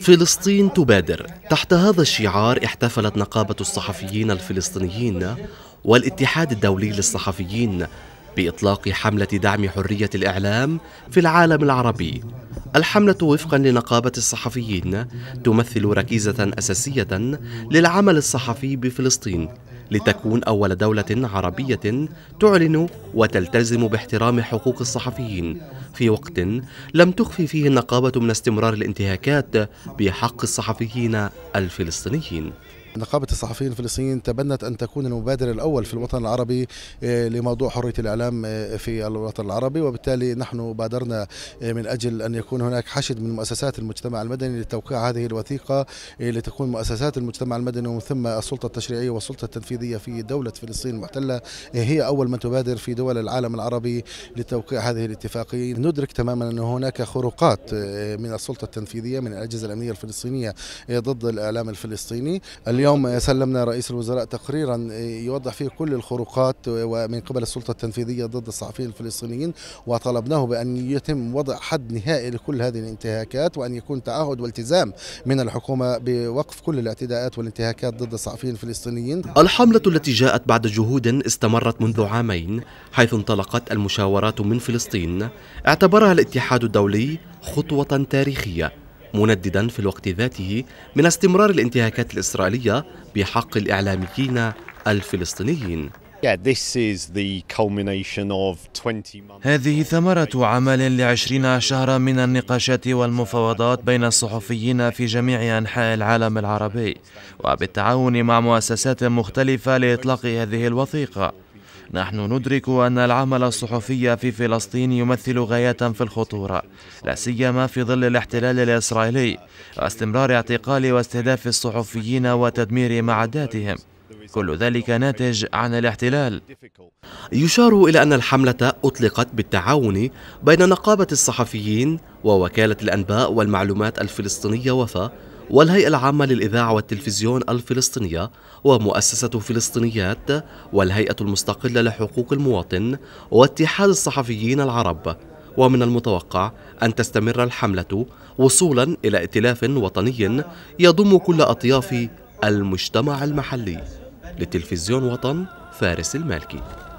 فلسطين تبادر تحت هذا الشعار احتفلت نقابة الصحفيين الفلسطينيين والاتحاد الدولي للصحفيين بإطلاق حملة دعم حرية الإعلام في العالم العربي الحملة وفقا لنقابة الصحفيين تمثل ركيزة أساسية للعمل الصحفي بفلسطين لتكون أول دولة عربية تعلن وتلتزم باحترام حقوق الصحفيين في وقت لم تخفي فيه النقابة من استمرار الانتهاكات بحق الصحفيين الفلسطينيين نقابة الصحفيين الفلسطينيين تبنت أن تكون المبادر الأول في الوطن العربي آه، لموضوع حرية الإعلام آه، في الوطن العربي وبالتالي نحن بادرنا آه، من أجل أن يكون هناك حشد من مؤسسات المجتمع المدني لتوقيع هذه الوثيقة لتكون مؤسسات المجتمع المدني ومن ثم السلطة التشريعية والسلطة التنفيذية في دولة فلسطين المحتلة هي أول من تبادر في دول العالم العربي لتوقيع هذه الاتفاقية ندرك تماما أن هناك خروقات آه، من السلطة التنفيذية من الأجهزة الأمنية الفلسطينية آه، ضد الإعلام الفلسطيني اليوم آه، سلمنا رئيس الوزراء تقريرا يوضح فيه كل الخروقات من قبل السلطة التنفيذية ضد الصحفيين الفلسطينيين وطلبناه بأن يتم وضع حد نهائي لكل هذه الانتهاكات وأن يكون تعهد والتزام من الحكومة بوقف كل الاعتداءات والانتهاكات ضد الصحفيين الفلسطينيين الحملة التي جاءت بعد جهود استمرت منذ عامين حيث انطلقت المشاورات من فلسطين اعتبرها الاتحاد الدولي خطوة تاريخية منددا في الوقت ذاته من استمرار الانتهاكات الإسرائيلية بحق الإعلاميين الفلسطينيين هذه ثمرة عمل لعشرين شهرا من النقاشات والمفاوضات بين الصحفيين في جميع أنحاء العالم العربي وبالتعاون مع مؤسسات مختلفة لإطلاق هذه الوثيقة نحن ندرك أن العمل الصحفي في فلسطين يمثل غاية في الخطورة لا سيما في ظل الاحتلال الإسرائيلي واستمرار اعتقال واستهداف الصحفيين وتدمير معداتهم كل ذلك ناتج عن الاحتلال يشار إلى أن الحملة أطلقت بالتعاون بين نقابة الصحفيين ووكالة الأنباء والمعلومات الفلسطينية وفا والهيئة العامة للإذاعة والتلفزيون الفلسطينية ومؤسسة فلسطينيات والهيئة المستقلة لحقوق المواطن واتحاد الصحفيين العرب ومن المتوقع أن تستمر الحملة وصولا إلى ائتلاف وطني يضم كل أطياف المجتمع المحلي لتلفزيون وطن فارس المالكي